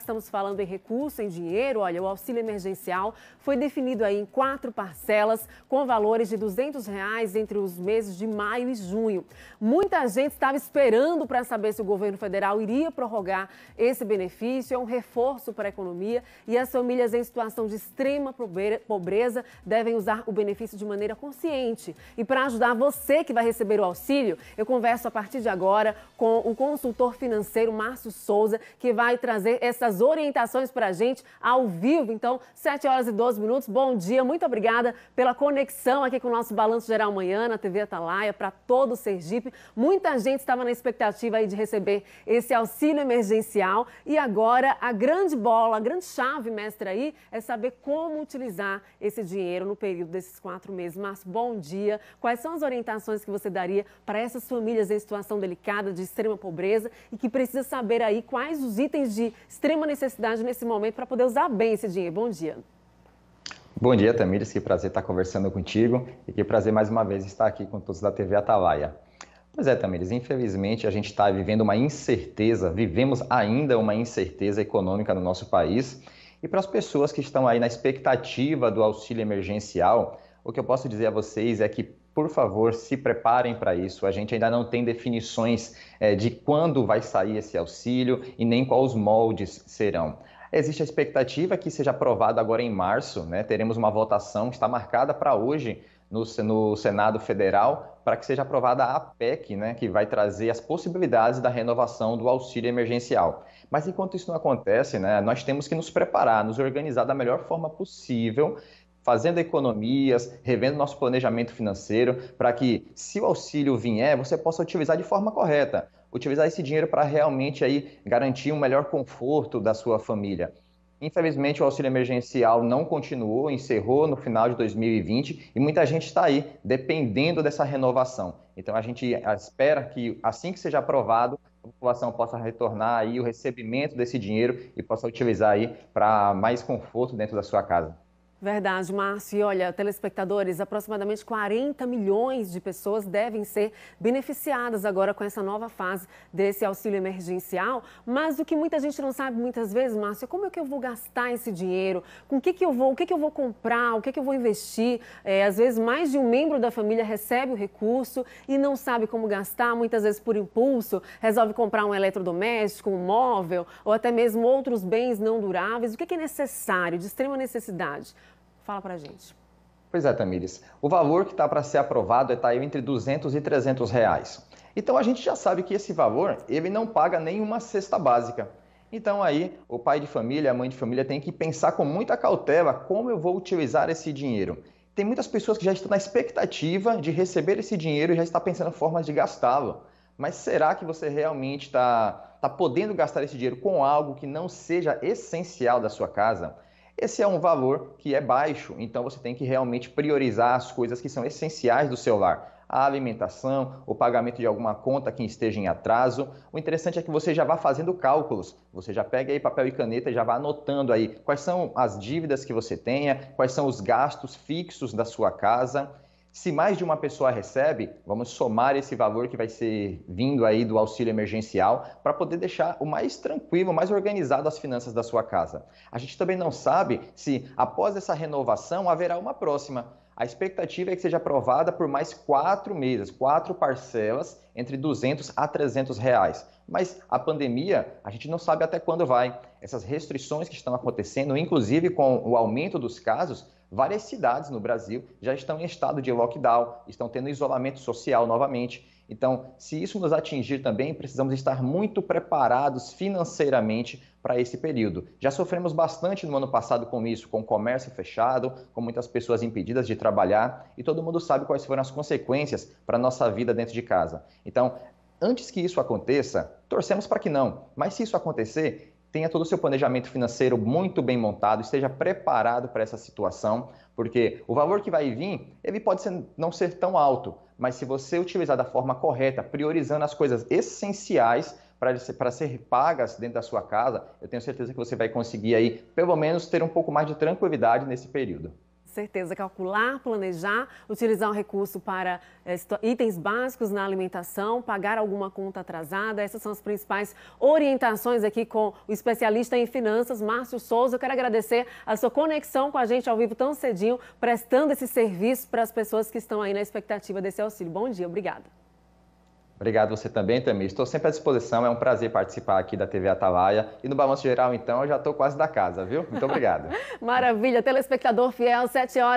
Estamos falando em recurso, em dinheiro. Olha, o auxílio emergencial foi definido aí em quatro parcelas com valores de R$ 200 reais entre os meses de maio e junho. Muita gente estava esperando para saber se o governo federal iria prorrogar esse benefício. É um reforço para a economia e as famílias em situação de extrema pobreza devem usar o benefício de maneira consciente. E para ajudar você que vai receber o auxílio, eu converso a partir de agora com o consultor financeiro Márcio Souza, que vai trazer essa essas orientações para a gente ao vivo. Então, 7 horas e 12 minutos. Bom dia, muito obrigada pela conexão aqui com o nosso Balanço Geral amanhã na TV Atalaia, para todo o Sergipe. Muita gente estava na expectativa aí de receber esse auxílio emergencial. E agora, a grande bola, a grande chave, mestre, aí, é saber como utilizar esse dinheiro no período desses quatro meses. mas bom dia. Quais são as orientações que você daria para essas famílias em situação delicada, de extrema pobreza e que precisa saber aí quais os itens de extrema extrema necessidade nesse momento para poder usar bem esse dinheiro. Bom dia. Bom dia, Tamires. Que prazer estar conversando contigo e que prazer mais uma vez estar aqui com todos da TV Atalaia. Pois é, Tamires, infelizmente a gente está vivendo uma incerteza, vivemos ainda uma incerteza econômica no nosso país. E para as pessoas que estão aí na expectativa do auxílio emergencial, o que eu posso dizer a vocês é que por favor, se preparem para isso. A gente ainda não tem definições é, de quando vai sair esse auxílio e nem quais moldes serão. Existe a expectativa que seja aprovado agora em março, né? teremos uma votação que está marcada para hoje no, no Senado Federal para que seja aprovada a PEC, né, que vai trazer as possibilidades da renovação do auxílio emergencial. Mas enquanto isso não acontece, né, nós temos que nos preparar, nos organizar da melhor forma possível fazendo economias, revendo nosso planejamento financeiro, para que, se o auxílio vier, você possa utilizar de forma correta, utilizar esse dinheiro para realmente aí garantir um melhor conforto da sua família. Infelizmente, o auxílio emergencial não continuou, encerrou no final de 2020 e muita gente está aí dependendo dessa renovação. Então, a gente espera que, assim que seja aprovado, a população possa retornar aí o recebimento desse dinheiro e possa utilizar aí para mais conforto dentro da sua casa. Verdade, Márcio. E olha, telespectadores, aproximadamente 40 milhões de pessoas devem ser beneficiadas agora com essa nova fase desse auxílio emergencial. Mas o que muita gente não sabe muitas vezes, Márcio, é como é que eu vou gastar esse dinheiro? Com o que, que eu vou, o que, que eu vou comprar, o que, que eu vou investir? É, às vezes, mais de um membro da família recebe o recurso e não sabe como gastar, muitas vezes por impulso, resolve comprar um eletrodoméstico, um móvel ou até mesmo outros bens não duráveis. O que, que é necessário, de extrema necessidade? Fala para gente. Pois é, Tamires. O valor que está para ser aprovado está é, entre 200 e 300 reais. Então a gente já sabe que esse valor ele não paga nenhuma cesta básica. Então aí o pai de família, a mãe de família tem que pensar com muita cautela como eu vou utilizar esse dinheiro. Tem muitas pessoas que já estão na expectativa de receber esse dinheiro e já está pensando em formas de gastá-lo. Mas será que você realmente está tá podendo gastar esse dinheiro com algo que não seja essencial da sua casa? Esse é um valor que é baixo, então você tem que realmente priorizar as coisas que são essenciais do seu lar a alimentação, o pagamento de alguma conta que esteja em atraso. O interessante é que você já vá fazendo cálculos. Você já pega aí papel e caneta e já vá anotando aí quais são as dívidas que você tenha, quais são os gastos fixos da sua casa. Se mais de uma pessoa recebe, vamos somar esse valor que vai ser vindo aí do auxílio emergencial para poder deixar o mais tranquilo, mais organizado as finanças da sua casa. A gente também não sabe se após essa renovação haverá uma próxima. A expectativa é que seja aprovada por mais quatro meses, quatro parcelas entre 200 a 300 reais. Mas a pandemia, a gente não sabe até quando vai. Essas restrições que estão acontecendo, inclusive com o aumento dos casos, Várias cidades no Brasil já estão em estado de lockdown, estão tendo isolamento social novamente. Então, se isso nos atingir também, precisamos estar muito preparados financeiramente para esse período. Já sofremos bastante no ano passado com isso, com o comércio fechado, com muitas pessoas impedidas de trabalhar, e todo mundo sabe quais foram as consequências para a nossa vida dentro de casa. Então, antes que isso aconteça, torcemos para que não, mas se isso acontecer, tenha todo o seu planejamento financeiro muito bem montado, esteja preparado para essa situação, porque o valor que vai vir, ele pode ser, não ser tão alto, mas se você utilizar da forma correta, priorizando as coisas essenciais para ser, para ser pagas dentro da sua casa, eu tenho certeza que você vai conseguir aí, pelo menos, ter um pouco mais de tranquilidade nesse período certeza. Calcular, planejar, utilizar o recurso para é, itens básicos na alimentação, pagar alguma conta atrasada. Essas são as principais orientações aqui com o especialista em finanças, Márcio Souza. Eu quero agradecer a sua conexão com a gente ao vivo tão cedinho, prestando esse serviço para as pessoas que estão aí na expectativa desse auxílio. Bom dia, obrigada. Obrigado você também, também Estou sempre à disposição, é um prazer participar aqui da TV Atalaia. E no Balanço Geral, então, eu já estou quase da casa, viu? Muito obrigado. Maravilha, telespectador fiel, 7 horas.